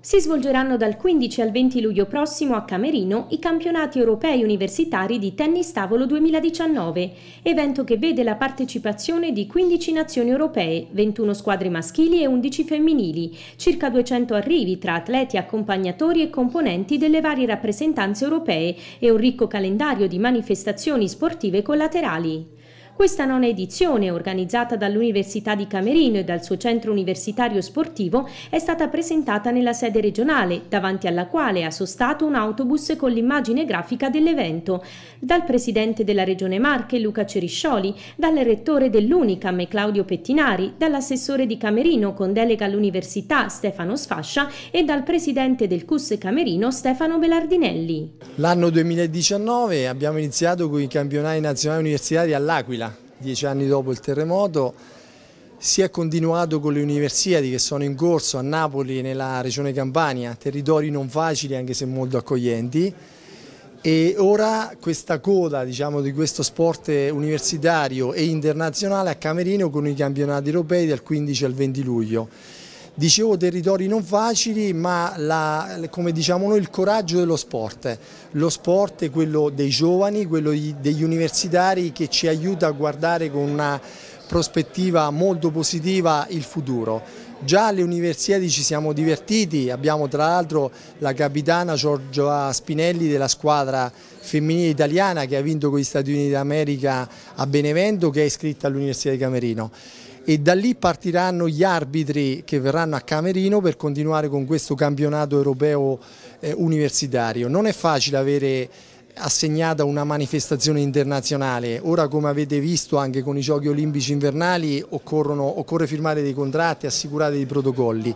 Si svolgeranno dal 15 al 20 luglio prossimo a Camerino i campionati europei universitari di tennis tavolo 2019, evento che vede la partecipazione di 15 nazioni europee, 21 squadre maschili e 11 femminili, circa 200 arrivi tra atleti, accompagnatori e componenti delle varie rappresentanze europee e un ricco calendario di manifestazioni sportive collaterali. Questa nona edizione, organizzata dall'Università di Camerino e dal suo centro universitario sportivo, è stata presentata nella sede regionale, davanti alla quale ha sostato un autobus con l'immagine grafica dell'evento. Dal presidente della Regione Marche, Luca Ceriscioli, dal rettore dell'Unicam, Claudio Pettinari, dall'assessore di Camerino con delega all'Università, Stefano Sfascia, e dal presidente del CUS Camerino, Stefano Belardinelli. L'anno 2019 abbiamo iniziato con i campionati nazionali universitari all'Aquila dieci anni dopo il terremoto, si è continuato con le universiadi che sono in corso a Napoli nella regione Campania, territori non facili anche se molto accoglienti e ora questa coda diciamo, di questo sport universitario e internazionale a Camerino con i campionati europei dal 15 al 20 luglio. Dicevo territori non facili ma la, come diciamo noi il coraggio dello sport, lo sport è quello dei giovani, quello degli universitari che ci aiuta a guardare con una prospettiva molto positiva il futuro. Già alle Universiadi ci siamo divertiti, abbiamo tra l'altro la capitana Giorgia Spinelli della squadra femminile italiana che ha vinto con gli Stati Uniti d'America a Benevento che è iscritta all'Università di Camerino e da lì partiranno gli arbitri che verranno a Camerino per continuare con questo campionato europeo eh, universitario. Non è facile avere assegnata una manifestazione internazionale. Ora come avete visto anche con i giochi olimpici invernali occorre firmare dei contratti, assicurare dei protocolli.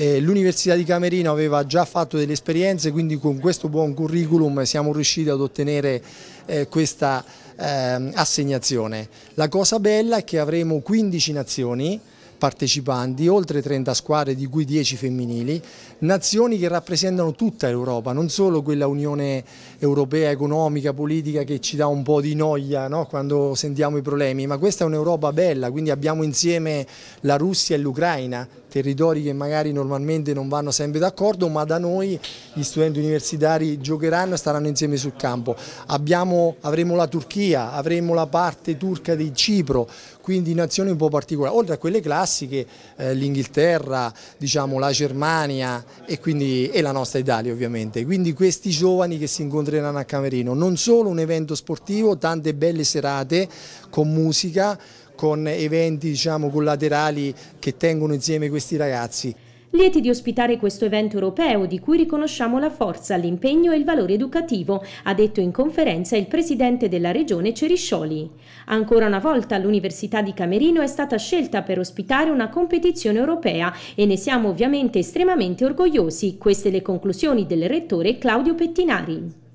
Eh, L'Università di Camerino aveva già fatto delle esperienze, quindi con questo buon curriculum siamo riusciti ad ottenere eh, questa ehm, assegnazione. La cosa bella è che avremo 15 nazioni, partecipanti, oltre 30 squadre di cui 10 femminili, nazioni che rappresentano tutta l'Europa, non solo quella Unione Europea economica, politica che ci dà un po' di noia no? quando sentiamo i problemi, ma questa è un'Europa bella, quindi abbiamo insieme la Russia e l'Ucraina, territori che magari normalmente non vanno sempre d'accordo, ma da noi gli studenti universitari giocheranno e staranno insieme sul campo. Abbiamo, avremo la Turchia, avremo la parte turca di Cipro, quindi nazioni un po' particolari, oltre a quelle classiche classiche, eh, l'Inghilterra, diciamo, la Germania e, quindi, e la nostra Italia ovviamente. Quindi questi giovani che si incontreranno a Camerino, non solo un evento sportivo, tante belle serate con musica, con eventi diciamo, collaterali che tengono insieme questi ragazzi lieti di ospitare questo evento europeo di cui riconosciamo la forza, l'impegno e il valore educativo, ha detto in conferenza il presidente della regione Ceriscioli. Ancora una volta l'Università di Camerino è stata scelta per ospitare una competizione europea e ne siamo ovviamente estremamente orgogliosi. Queste le conclusioni del rettore Claudio Pettinari.